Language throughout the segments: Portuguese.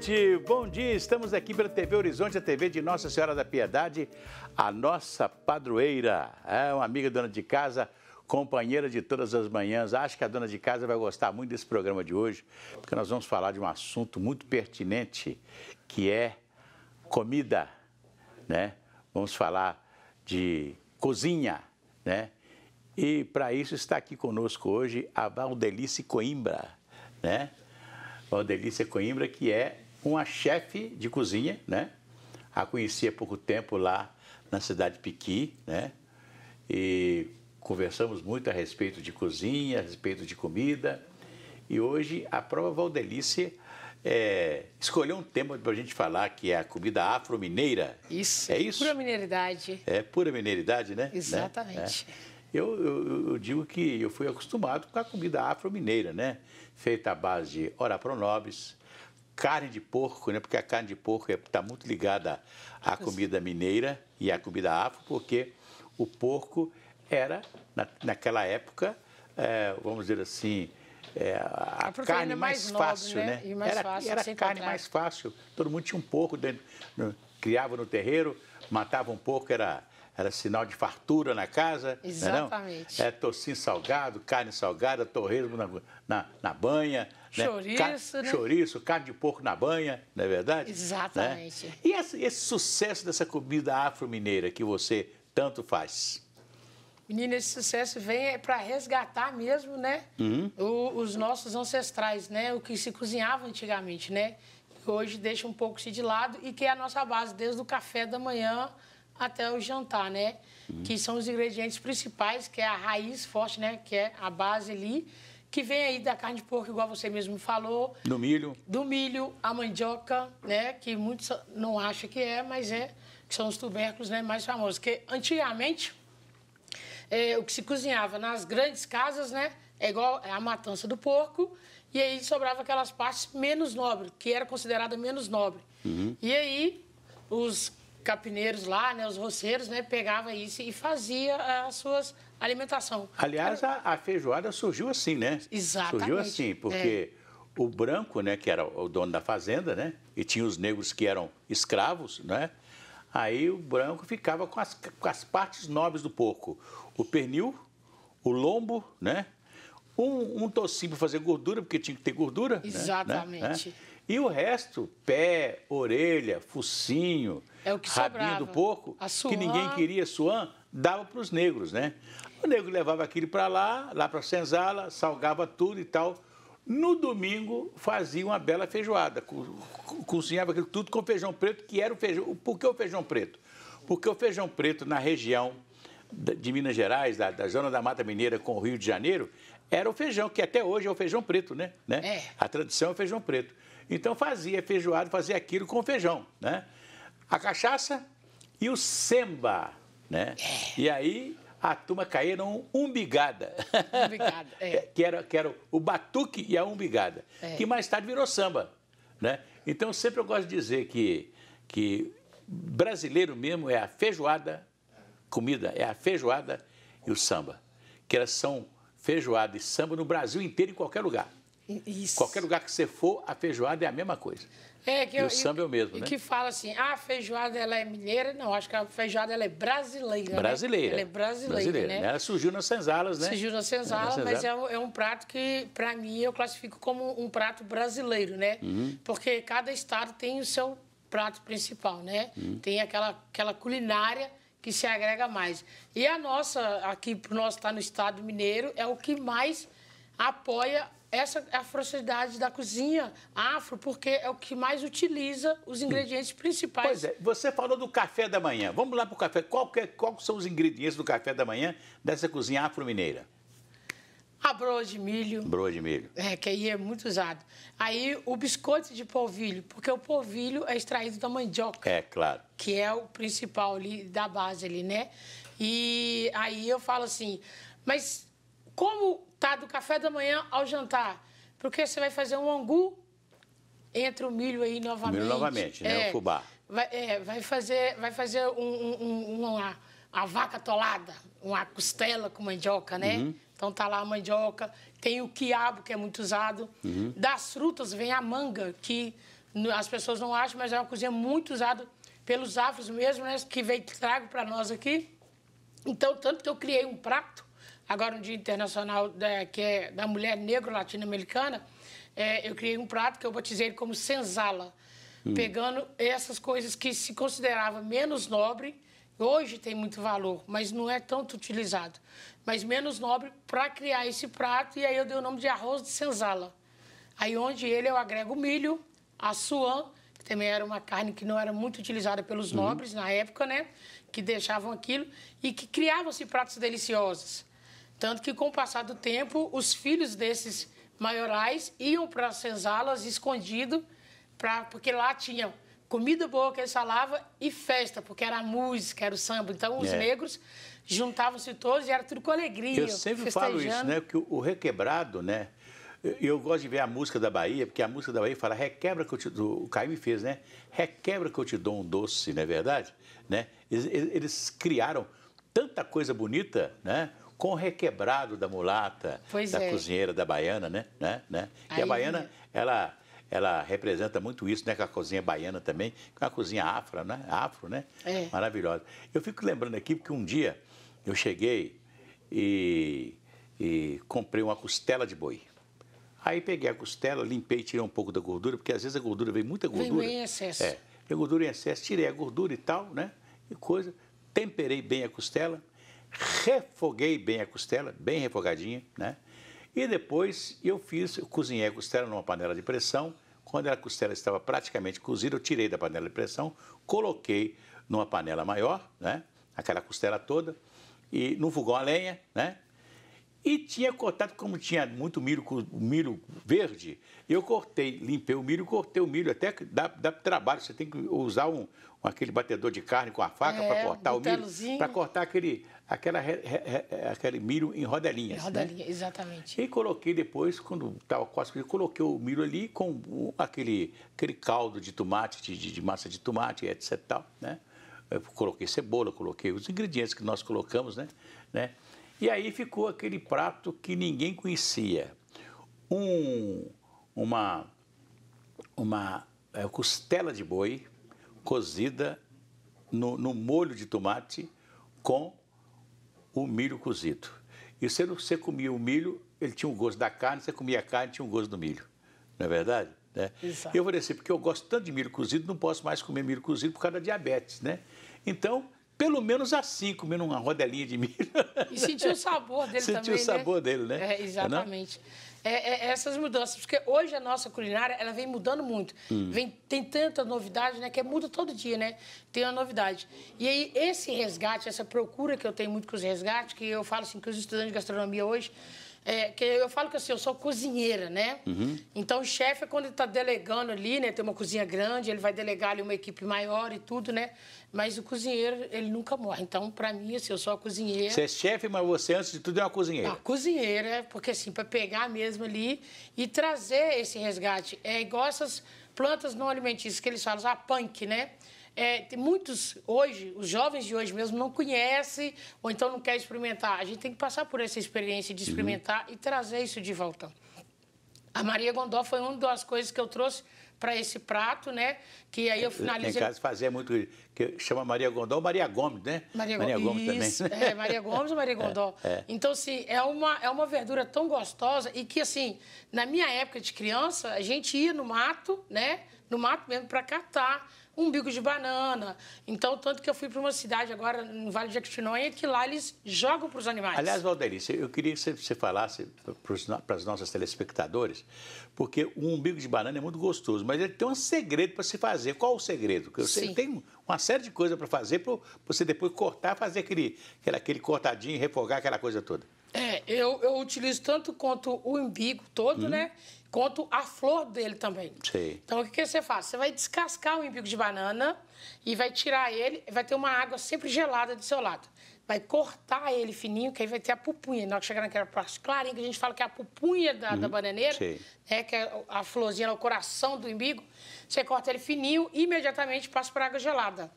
gente! Bom dia! Estamos aqui pela TV Horizonte, a TV de Nossa Senhora da Piedade, a nossa padroeira. É uma amiga dona de casa, companheira de todas as manhãs. Acho que a dona de casa vai gostar muito desse programa de hoje, porque nós vamos falar de um assunto muito pertinente, que é comida, né? Vamos falar de cozinha, né? E para isso está aqui conosco hoje a Valdelice Coimbra, né? Valdelícia Coimbra, que é uma chefe de cozinha, né? A conheci há pouco tempo lá na cidade de Piqui, né? E conversamos muito a respeito de cozinha, a respeito de comida. E hoje a prova Valdelice é, escolheu um tema para a gente falar que é a comida afro-mineira. Isso. É isso? Pura mineridade. É pura mineridade, né? Exatamente. Né? É. Eu, eu, eu, digo que eu fui acostumado com a comida afro-mineira, né? Feita à base de ora pronobis, carne de porco, né? Porque a carne de porco está é, muito ligada à comida mineira e à comida afro, porque o porco era, na, naquela época, é, vamos dizer assim, é, a, carne mais, mais nobre, fácil, né? né? Mais era fácil, era carne encontrar. mais fácil. Todo mundo tinha um porco, dentro, no, criava no terreiro, matava um porco, era, era sinal de fartura na casa. Né Exatamente. Não é, não? é tocinho salgado, carne salgada, torresmo na, na, na banha, né? Chouriço, né? Chouriço, carne de porco na banha, não é verdade? Exatamente. Né? E esse, esse sucesso dessa comida afro-mineira que você tanto faz? Menina, esse sucesso vem é para resgatar mesmo, né? Uhum. O, os nossos ancestrais, né? O que se cozinhava antigamente, né? Hoje deixa um pouco se de lado e que é a nossa base, desde o café da manhã até o jantar, né? Uhum. Que são os ingredientes principais, que é a raiz forte, né? Que é a base ali que vem aí da carne de porco, igual você mesmo falou. Do milho. Do milho, a mandioca, né? Que muitos não acham que é, mas é, que são os tubérculos né, mais famosos. Porque antigamente, é, o que se cozinhava nas grandes casas, né? É igual a matança do porco, e aí sobrava aquelas partes menos nobres, que era considerada menos nobre. Uhum. E aí, os capineiros lá, né, os roceiros, né, pegava isso e fazia as suas alimentação. Aliás, a, a, feijoada surgiu assim, né? Exatamente. Surgiu assim, é. porque é. o branco, né, que era o dono da fazenda, né? E tinha os negros que eram escravos, né? Aí o branco ficava com as, com as partes nobres do porco. O pernil, o lombo, né? Um, um tocinho para fazer gordura, porque tinha que ter gordura. Exatamente. Né? Né? né? E o resto, pé, orelha, focinho, é rabinho sobrava. do porco, que ninguém queria, suã, dava para os negros, né? O nego levava aquilo para lá, lá para Senzala, salgava tudo e tal. No domingo fazia uma bela feijoada, cozinhava aquilo tudo com feijão preto, que era o feijão. Por que o feijão preto? Porque o feijão preto na região de Minas Gerais, da, da zona da Mata Mineira com o Rio de Janeiro, era o feijão, que até hoje é o feijão preto, né? né? É. A tradição é o feijão preto. Então fazia feijoada, fazia aquilo com feijão, né? A cachaça e o semba, né? É. E aí a turma caía na umbigada. Umbigada, é. que, era, que era o batuque e a umbigada, é. que mais tarde virou samba. Né? Então, sempre eu gosto de dizer que, que brasileiro mesmo é a feijoada, comida, é a feijoada e o samba. Que elas são feijoada e samba no Brasil inteiro, em qualquer lugar. Isso. Qualquer lugar que você for, a feijoada é a mesma coisa. É, que e eu, o samba é o mesmo, e né? que fala assim, ah, a feijoada ela é mineira. Não, acho que a feijoada ela é brasileira. Né? Brasileira. Né? Ela é brasileira, brasileira né? né? Ela surgiu nas senzalas, né? Surgiu nas senzalas, é, mas é um, é um, prato que, para mim, eu classifico como um prato brasileiro, né? Uhum. Porque cada estado tem o seu prato principal, né? Uhum. Tem aquela, aquela culinária que se agrega mais. E a nossa, aqui, para nós estar tá no estado mineiro, é o que mais apoia essa é a frouxidade da cozinha afro, porque é o que mais utiliza os ingredientes principais. Pois é, você falou do café da manhã. Vamos lá para o café. Qual, que, é, qual são os ingredientes do café da manhã dessa cozinha afro-mineira? A broa de milho. Broa de milho. É, que aí é muito usado. Aí o biscoito de polvilho, porque o polvilho é extraído da mandioca. É, claro. Que é o principal ali, da base ali, né? E aí eu falo assim, mas como tá do café da manhã ao jantar? Porque você vai fazer um angu, entra o milho aí novamente. O milho novamente, né? É, o fubá. Vai, é, vai, fazer, vai fazer um, um, uma, uma, vaca tolada, uma costela com mandioca, né? Uhum. Então tá lá a mandioca, tem o quiabo, que é muito usado. Uhum. Das frutas vem a manga, que as pessoas não acham, mas é uma cozinha muito usada pelos afros mesmo, né? Que vem trago para nós aqui. Então, tanto que eu criei um prato agora no Dia Internacional da, que é da Mulher Negro Latino-Americana, é, eu criei um prato que eu batizei como senzala, hum. pegando essas coisas que se considerava menos nobre, hoje tem muito valor, mas não é tanto utilizado, mas menos nobre para criar esse prato, e aí eu dei o nome de arroz de senzala. Aí onde ele eu agrego milho, a suã, que também era uma carne que não era muito utilizada pelos uhum. nobres na época, né? Que deixavam aquilo e que criavam-se pratos deliciosos. Tanto que, com o passar do tempo, os filhos desses maiorais iam para as senzalas escondido, pra, porque lá tinham comida boa que eles falavam e festa, porque era a música, era o samba. Então, os é. negros juntavam-se todos e era tudo com alegria. Eu sempre falo isso, né? Que o requebrado, né? Eu gosto de ver a música da Bahia, porque a música da Bahia fala requebra que eu te dou. O Caio me fez, né? Requebra que eu te dou um doce, não é verdade? Né? Eles, eles criaram tanta coisa bonita, né? com o requebrado da mulata, pois da é. cozinheira, da baiana, né? né? né? E Aí, a baiana, ela, ela representa muito isso, né? Com a cozinha baiana também, com a cozinha afro, né? Afro, né? É. Maravilhosa. Eu fico lembrando aqui porque um dia eu cheguei e, e comprei uma costela de boi. Aí peguei a costela, limpei, tirei um pouco da gordura, porque às vezes a gordura vem muita gordura. Vem em excesso. É, vem gordura em excesso, tirei a gordura e tal, né? E coisa, temperei bem a costela, refoguei bem a costela, bem refogadinha, né? E depois eu fiz, eu cozinhei a costela numa panela de pressão. Quando a costela estava praticamente cozida, eu tirei da panela de pressão, coloquei numa panela maior, né? Aquela costela toda, e no fogão a lenha, né? E tinha cortado, como tinha muito milho, milho verde, eu cortei, limpei o milho, cortei o milho. Até dá, dá trabalho, você tem que usar um, aquele batedor de carne com a faca é, para cortar o milho, para cortar aquele, aquela, é, aquele milho em rodelinhas. Em rodelinhas, né? exatamente. E coloquei depois, quando estava quase coloquei o milho ali com aquele, aquele caldo de tomate, de, de massa de tomate, etc. Tal, né? Eu coloquei cebola, coloquei os ingredientes que nós colocamos, né? né? E aí ficou aquele prato que ninguém conhecia. Um, uma uma é, costela de boi cozida no, no, molho de tomate com o milho cozido. E você, você comia o milho, ele tinha o gosto da carne, você comia a carne, tinha o gosto do milho. Não é verdade? Né? Exato. Eu falei assim, porque eu gosto tanto de milho cozido, não posso mais comer milho cozido por causa da diabetes, né? Então, pelo menos assim, comendo uma rodelinha de milho. E sentir o sabor dele sentir também. Sentir o né? sabor né? dele, né? É, é né? exatamente. É, é, essas mudanças, porque hoje a nossa culinária ela vem mudando muito. Hum. Vem, tem tanta novidade, né? Que muda todo dia, né? Tem uma novidade. E aí, esse resgate, essa procura que eu tenho muito com os resgates, que eu falo assim, que os estudantes de gastronomia hoje é, que eu falo que assim, eu sou cozinheira, né? Uhum. Então, o chefe, quando ele está delegando ali, né? Tem uma cozinha grande, ele vai delegar ali uma equipe maior e tudo, né? Mas o cozinheiro, ele nunca morre. Então, para mim, assim, eu sou a cozinheira. Você é chefe, mas você, antes de tudo, é uma cozinheira. Uma cozinheira, porque assim, para pegar mesmo ali e trazer esse resgate. É igual essas plantas não alimentícias que eles falam, a ah, punk, né? É, tem muitos hoje, os jovens de hoje mesmo, não conhecem ou então não querem experimentar. A gente tem que passar por essa experiência de uhum. experimentar uhum. e trazer isso de volta. A Maria Gondó foi uma das coisas que eu trouxe para esse prato, né? Que aí eu é, finalizei. Em casa fazia muito. Que chama Maria Gondó ou Maria Gomes, né? Maria, Maria Gomes, também. É, Maria Gomes ou Maria é, Gondó. É, é. Então, assim, é uma, é uma verdura tão gostosa e que, assim, na minha época de criança, a gente ia no mato, né? No mato mesmo, para catar umbigo de banana. Então, tanto que eu fui para uma cidade agora, no Vale de Jequitinhonha, que lá eles jogam para os animais. Aliás, Valderice, eu queria que você falasse para as nossas telespectadores, porque o umbigo de banana é muito gostoso, mas ele tem um segredo para se fazer. Qual o segredo? Porque você Sim. tem uma série de coisas para fazer para você depois cortar, fazer aquele, aquele cortadinho, refogar aquela coisa toda eu, eu utilizo tanto quanto o umbigo todo, hum. né? Quanto a flor dele também. Sim. Então, o que, que você faz? Você vai descascar o umbigo de banana e vai tirar ele. Vai ter uma água sempre gelada do seu lado. Vai cortar ele fininho, que aí vai ter a pupunha. Na hora que chegar naquela parte clarinha, que a gente fala que é a pupunha da, hum. da uhum. bananeira, né, que é a florzinha, é o coração do umbigo, você corta ele fininho e imediatamente passa para água gelada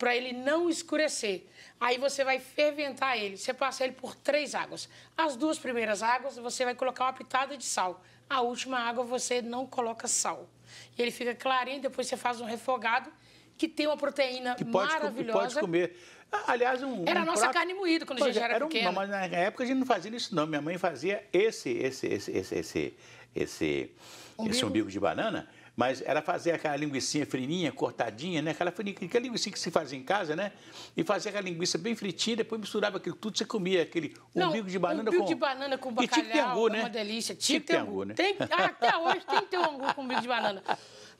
para ele não escurecer. Aí você vai ferventar ele. Você passa ele por três águas. As duas primeiras águas você vai colocar uma pitada de sal. A última água você não coloca sal. E ele fica clarinho, depois você faz um refogado que tem uma proteína que pode, maravilhosa. Que pode comer. Ah, aliás, um. Era a um nossa prato... carne moída quando pois a gente é, era, era pequeno. Mas na época a gente não fazia isso, não. Minha mãe fazia esse, esse, esse, esse, esse, esse, umbigo. esse umbigo de banana mas era fazer aquela linguiça fininha, cortadinha, né? Aquela, aquela linguiça que se faz em casa, né? E fazer aquela linguiça bem fritinha, depois misturava aquilo tudo, você comia aquele Não, umbigo de banana umbigo com... de banana com bacalhau, e tinha angu, é né? uma delícia. Tinha, tinha que ter angu, angu né? Tem... Ah, até hoje tem que ter um angu com umbigo de banana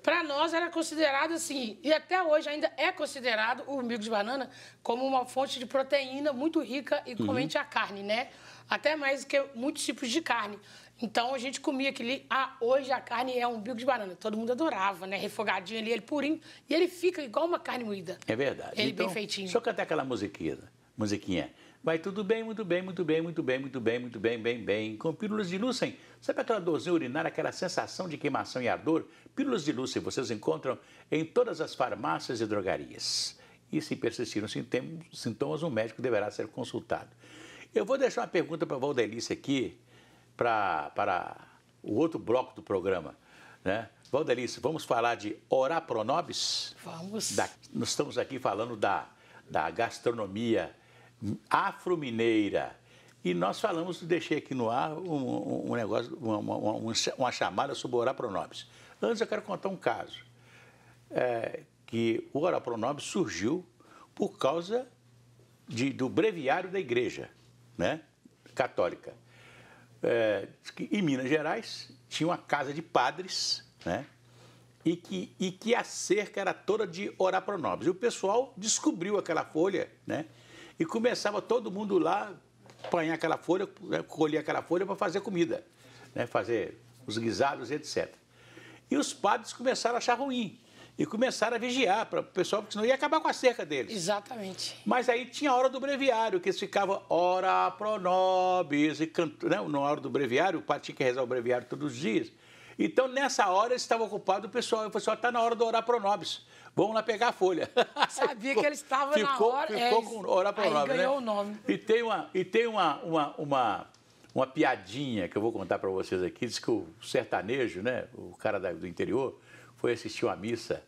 para nós era considerado assim, e até hoje ainda é considerado o umbigo de banana como uma fonte de proteína muito rica e uhum. comente uhum. a carne, né? Até mais que muitos tipos de carne. Então a gente comia aquele. Ah, hoje a carne é um umbigo de banana. Todo mundo adorava, né? Refogadinho ali, ele purinho. E ele fica igual uma carne moída. É verdade. Ele então, bem feitinho. Deixa eu cantar aquela musiquinha. musiquinha. Vai tudo bem, muito bem, muito bem, muito bem, muito bem, muito bem, bem, bem. Com pílulas de Lucem. Sabe aquela dorzinha urinária, aquela sensação de queimação e ardor? dor? Pílulas de Lucem vocês encontram em todas as farmácias e drogarias. E se persistirem sintomas, um médico deverá ser consultado. Eu vou deixar uma pergunta para a Valdelice aqui, para, para o outro bloco do programa. Né? Valdelice, vamos falar de orar pronobis? Vamos. Da, nós estamos aqui falando da, da gastronomia afro-mineira. E nós falamos, deixei aqui no ar um, um negócio, uma, uma, uma, chamada sobre orar pronomes. Antes eu quero contar um caso, é, que o orar pronomes surgiu por causa de, do breviário da igreja né, católica. É, em Minas Gerais tinha uma casa de padres, né, e que, e que a cerca era toda de orar pronomes. E o pessoal descobriu aquela folha, né? E começava todo mundo lá apanhar aquela folha, né, colher aquela folha para fazer comida, né? fazer os guisados, etc. E os padres começaram a achar ruim e começaram a vigiar para o pessoal, porque senão ia acabar com a cerca deles. Exatamente. Mas aí tinha a hora do breviário, que eles ficavam ora pro nobis, e canto, né? na hora do breviário, o padre tinha que rezar o breviário todos os dias. Então, nessa hora, eles estavam ocupados, o pessoal, o pessoal está na hora do orar pro nobis. Vamos lá pegar a folha. Sabia ficou, que ele estava ficou, na hora. Ficou é, com orar para nome, ganhou né? o nome. E tem uma, e tem uma, uma, uma, uma piadinha que eu vou contar para vocês aqui. Diz que o sertanejo, né, o cara da, do interior, foi assistir uma missa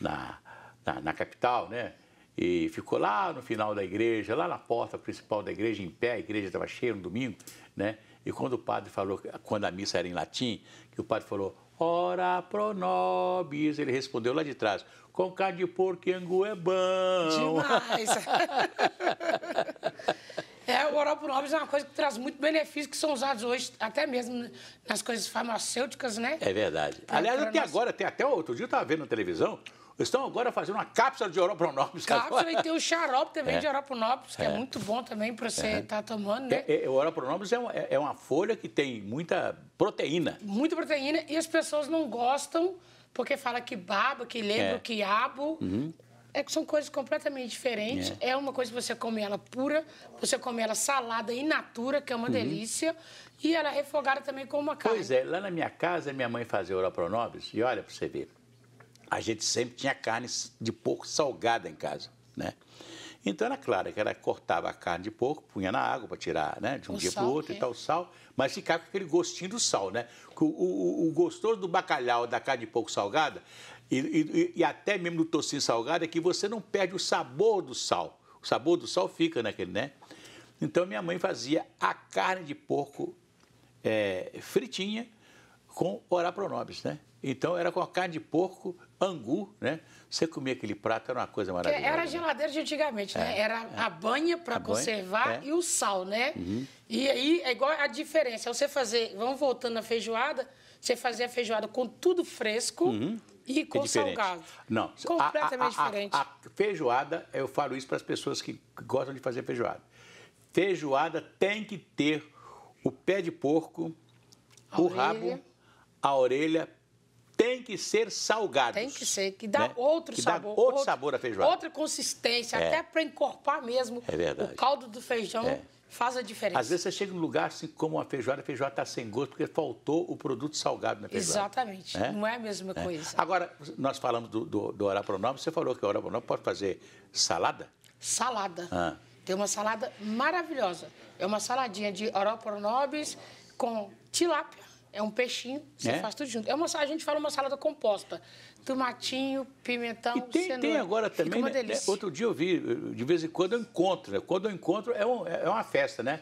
na, na, na capital, né? E ficou lá no final da igreja, lá na porta principal da igreja, em pé, a igreja estava cheia no domingo, né? E quando o padre falou, quando a missa era em latim, que o padre falou, ora pro nobis, ele respondeu lá de trás, com carne de porco angu é bom. Demais! É, o ora pro nobis é uma coisa que traz muito benefício, que são usados hoje até mesmo nas coisas farmacêuticas, né? É verdade. Pra, Aliás, pra até agora, tem até outro dia, eu estava vendo na televisão, estão agora fazendo uma cápsula de Oroponópolis. Cápsula e tem o xarope também é. de Oroponópolis, que é. é. muito bom também para você estar é. tá tomando, né? É, é, o Oroponópolis é uma, é uma folha que tem muita proteína. Muita proteína e as pessoas não gostam porque fala que baba, que lembra o quiabo. Uhum. É que são coisas completamente diferentes. É. uma coisa que você come ela pura, você come ela salada e natura, que é uma uhum. delícia. E ela é refogada também com uma carne. Pois é, lá na minha casa, minha mãe fazia Oropronobis. e olha para você ver a gente sempre tinha carne de porco salgada em casa, né? Então era claro que ela cortava a carne de porco, punha na água para tirar, né? De um o dia para é. o outro é. e tal, sal, mas ficava com aquele gostinho do sal, né? O, o, o gostoso do bacalhau, da carne de porco salgada, e, e, e até mesmo do tocinho salgado, é que você não perde o sabor do sal. O sabor do sal fica naquele, né? Então minha mãe fazia a carne de porco é, fritinha com orar né? Então era com a carne de porco, angu, né? Você comia aquele prato, era uma coisa maravilhosa. Era né? a geladeira de antigamente, né? É, era é. a banha para conservar é. e o sal, né? Uhum. E aí é igual a diferença. É você fazer, vamos voltando na feijoada, você fazia a feijoada com tudo fresco uhum. e é com salgado. Não, completamente a, a, a, diferente. A, feijoada, eu falo isso para as pessoas que gostam de fazer feijoada. Feijoada tem que ter o pé de porco, o rabo, a orelha tem que ser salgados. Tem que ser, que dá né? outro que sabor. Dá outro, outro sabor à feijoada. Outra consistência, é. até para encorpar mesmo é verdade. o caldo do feijão. É. Faz a diferença. Às vezes você chega num lugar assim como uma feijoada, a feijoada está sem gosto porque faltou o produto salgado na feijoada. Exatamente, é? não é a mesma é. coisa. Agora, nós falamos do, do, do orapronome, você falou que o orapronome pode fazer salada? Salada. Ah. Tem uma salada maravilhosa. É uma saladinha de oropronobis com tilápia, é um peixinho, você é? faz tudo junto. É uma, a gente fala uma salada composta. Tomatinho, pimentão, e tem, cenoura. tem agora também, né? É, outro dia eu vi, de vez em quando eu encontro. Né? Quando eu encontro, é, um, é uma festa, né?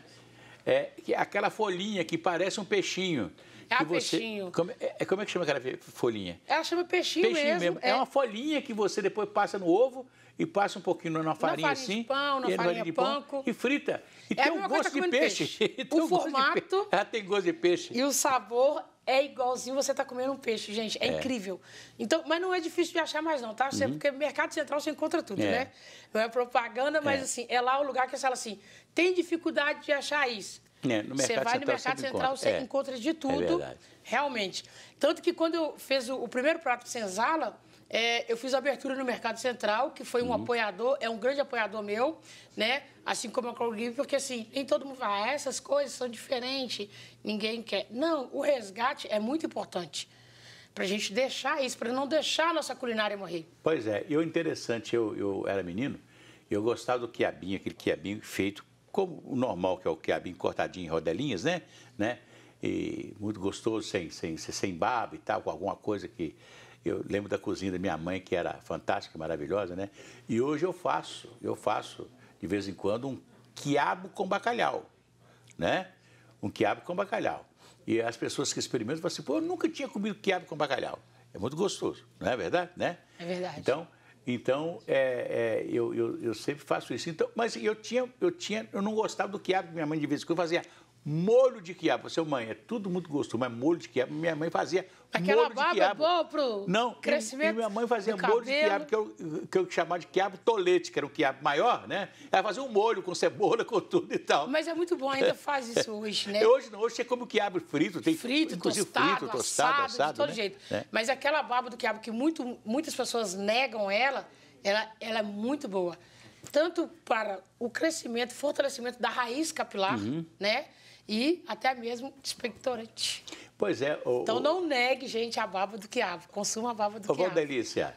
É, é aquela folhinha que parece um peixinho. É que você, peixinho. Como é, é, como é que chama aquela folhinha? Ela chama peixinho, peixinho mesmo. mesmo. É. é. uma folhinha que você depois passa no ovo e passa um pouquinho na farinha, na farinha assim. pão, na farinha de pão, E frita. E é tem um gosto de peixe. peixe. o formato. Ela ah, tem gosto de peixe. E o sabor é igualzinho você tá comendo um peixe, gente. É, é, incrível. Então, mas não é difícil de achar mais, não, tá? Uhum. Porque mercado central você encontra tudo, é. né? Não é propaganda, mas é. assim, é lá o lugar que você fala assim: tem dificuldade de achar isso. É, você vai no mercado central, você encontra. É. encontra de é tudo. realmente. Tanto que quando eu fiz o, o primeiro prato de senzala, é, eu fiz abertura no Mercado Central, que foi um uhum. apoiador, é um grande apoiador meu, né? Assim como a Crowdgive, porque assim, nem todo mundo fala, ah, essas coisas são diferentes, ninguém quer. Não, o resgate é muito importante para a gente deixar isso, para não deixar a nossa culinária morrer. Pois é, e o interessante, eu, eu era menino, eu gostava do quiabinho, aquele quiabinho feito como o normal, que é o quiabinho cortadinho em rodelinhas, né? né? E muito gostoso, sem, sem, sem baba e tal, com alguma coisa que eu lembro da cozinha da minha mãe, que era fantástica, maravilhosa, né? E hoje eu faço, eu faço de vez em quando um quiabo com bacalhau, né? Um quiabo com bacalhau. E as pessoas que experimentam falam assim, pô, eu nunca tinha comido quiabo com bacalhau. É muito gostoso, não é verdade, né? É verdade. Então, então é, é, eu, eu, eu, sempre faço isso. Então, mas eu tinha, eu tinha, eu não gostava do quiabo, minha mãe de vez em quando fazia molho de quiabo. Seu assim, mãe, é tudo muito gostoso, mas molho de quiabo, minha mãe fazia Aquela molho barba é boa pro Não, crescimento. E, e minha mãe fazia molho de quiabo, que eu, que eu chamava de quiabo tolete, que era o quiabo maior, né? Ela fazia um molho com cebola, com tudo e tal. Mas é muito bom, ainda faz isso hoje, né? É, hoje não, hoje é como quiabo frito, tem frito, inclusive tostado, frito, tostado, assado, assado de todo né? jeito. É. Mas aquela barba do quiabo que muito, muitas pessoas negam ela, ela, ela é muito boa. Tanto para o crescimento, fortalecimento da raiz capilar, uhum. né? e até mesmo expectorante. Pois é. O, então não negue, gente, a baba do quiabo. Consuma a baba do ô, quiabo. Delícia,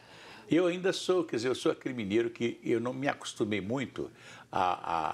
eu ainda sou, quer dizer, eu sou aquele mineiro que eu não me acostumei muito a, a,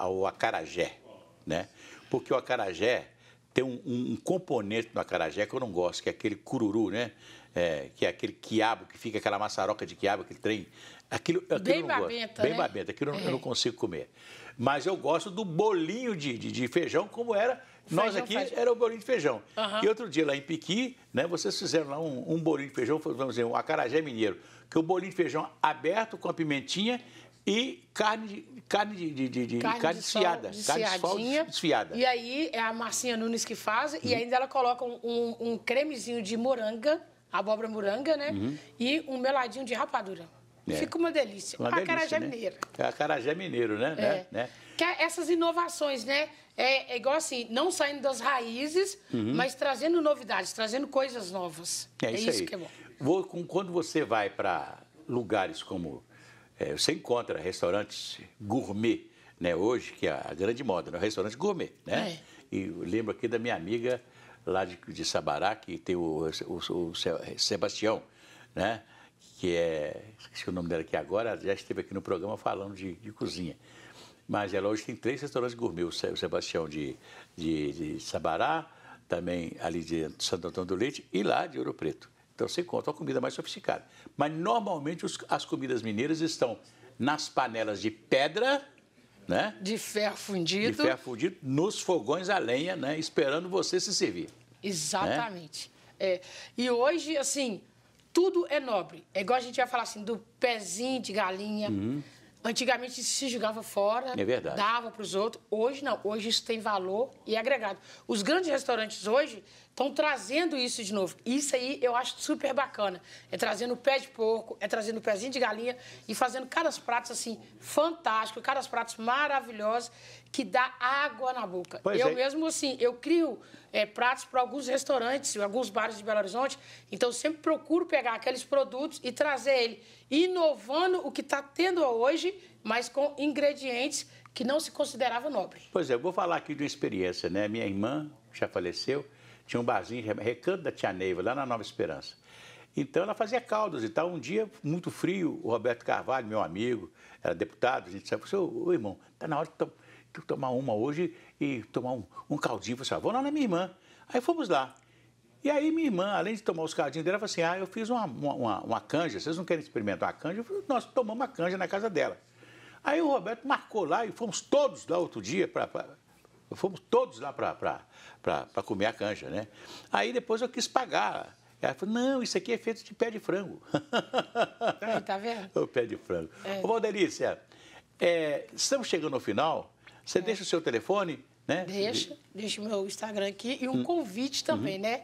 a, ao acarajé, né? Porque o acarajé, tem um, um, componente do acarajé que eu não gosto, que é aquele cururu, né? É, que é aquele quiabo, que fica aquela maçaroca de quiabo, aquele trem. Aquilo, aquilo bem não babenta, gosto. Bem né? babenta, aquilo é. eu não é. consigo comer. Mas eu gosto do bolinho de, de, de feijão, como era. Feijão, nós aqui era o bolinho de feijão. Uhum. E outro dia lá em Piqui, né, vocês fizeram lá um, um bolinho de feijão, vamos dizer, um acarajé mineiro, que é o bolinho de feijão aberto com a pimentinha e carne de carne de, de, de, carne, carne desfiada, sol, carne de sol desfiada. E aí é a Marcinha Nunes que faz uhum. e ainda ela coloca um, um, um, cremezinho de moranga, abóbora moranga, né? Uhum. E um meladinho de rapadura. É. Fica uma delícia. Uma acarajé delícia, né? mineiro. É acarajé mineiro, né? É. né? né? Que é essas inovações, né? É, é, igual assim, não saindo das raízes, uhum. mas trazendo novidades, trazendo coisas novas. É, isso, isso que é bom. Vou, com, quando você vai para lugares como é, você encontra restaurantes gourmet, né? Hoje, que é a grande moda, né? restaurante gourmet, né? É. E lembro aqui da minha amiga lá de, de Sabará, que tem o, o, o Sebastião, né? Que é, esqueci o nome dela aqui agora, já esteve aqui no programa falando de, de cozinha. Mas ela hoje tem três restaurantes gourmet, o Sebastião de, de, de Sabará, também ali de Santo Antônio do Leite e lá de Ouro Preto. Então você encontra uma comida mais sofisticada. Mas normalmente os, as comidas mineiras estão nas panelas de pedra, né? De ferro fundido. De ferro fundido, nos fogões a lenha, né? Esperando você se servir. Né? Exatamente. Né? É. E hoje, assim, tudo é nobre. É igual a gente vai falar assim, do pezinho de galinha. Uhum Antigamente se jogava fora, é verdade. dava para os outros. Hoje não, hoje isso tem valor e é agregado. Os grandes restaurantes hoje estão trazendo isso de novo. Isso aí eu acho super bacana. É trazendo o pé de porco, é trazendo o pezinho de galinha e fazendo caras pratos assim fantástico, caras pratos maravilhosos que dá água na boca. Pois eu é. mesmo assim, eu crio é, pratos para alguns restaurantes, alguns bares de Belo Horizonte. Então, sempre procuro pegar aqueles produtos e trazer ele, inovando o que está tendo hoje, mas com ingredientes que não se considerava nobre. Pois é, eu vou falar aqui de uma experiência, né? Minha irmã já faleceu, tinha um barzinho, recanto da Tia Neiva, lá na Nova Esperança. Então, ela fazia caldos e tal. Um dia, muito frio, o Roberto Carvalho, meu amigo, era deputado, a gente sabe, assim, ô irmão, está na hora de tomar uma hoje e tomar um, um caldinho. Falei assim, ah, vou lá na minha irmã. Aí fomos lá. E aí minha irmã, além de tomar os caldinhos dela, falou assim, ah, eu fiz uma, uma, uma canja, vocês não querem experimentar a canja? Eu falei, nós tomamos a canja na casa dela. Aí o Roberto marcou lá e fomos todos lá outro dia para... Fomos todos lá para comer a canja, né? Aí depois eu quis pagar ela falou, não, isso aqui é feito de pé de frango. tá vendo? o pé de frango. É. Ô, Valdelícia, é, é, estamos chegando ao final você é. deixa o seu telefone, né? Deixa, deixa o meu Instagram aqui e um hum. convite também, uhum. né?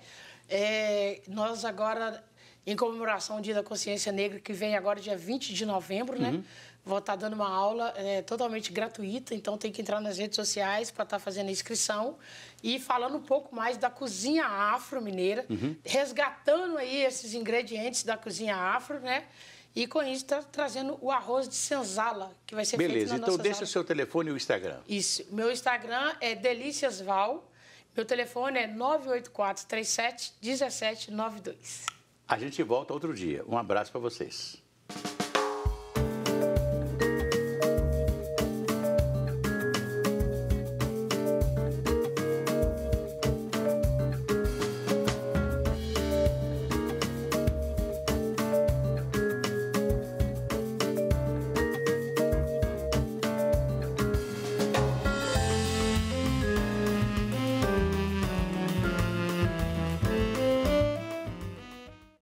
É, nós agora, em comemoração ao Dia da Consciência Negra, que vem agora dia 20 de novembro, né? uhum. né? Vou estar tá dando uma aula é, totalmente gratuita, então tem que entrar nas redes sociais para estar tá fazendo a inscrição. E falando um pouco mais da cozinha afro-mineira, uhum. resgatando aí esses ingredientes da cozinha afro, né? E com isso está trazendo o arroz de senzala, que vai ser Beleza, feito na então nossa deixa o seu telefone e o Instagram. Isso. Meu Instagram é deliciasval. Meu telefone é 984 37 1792. A gente volta outro dia. Um abraço para vocês.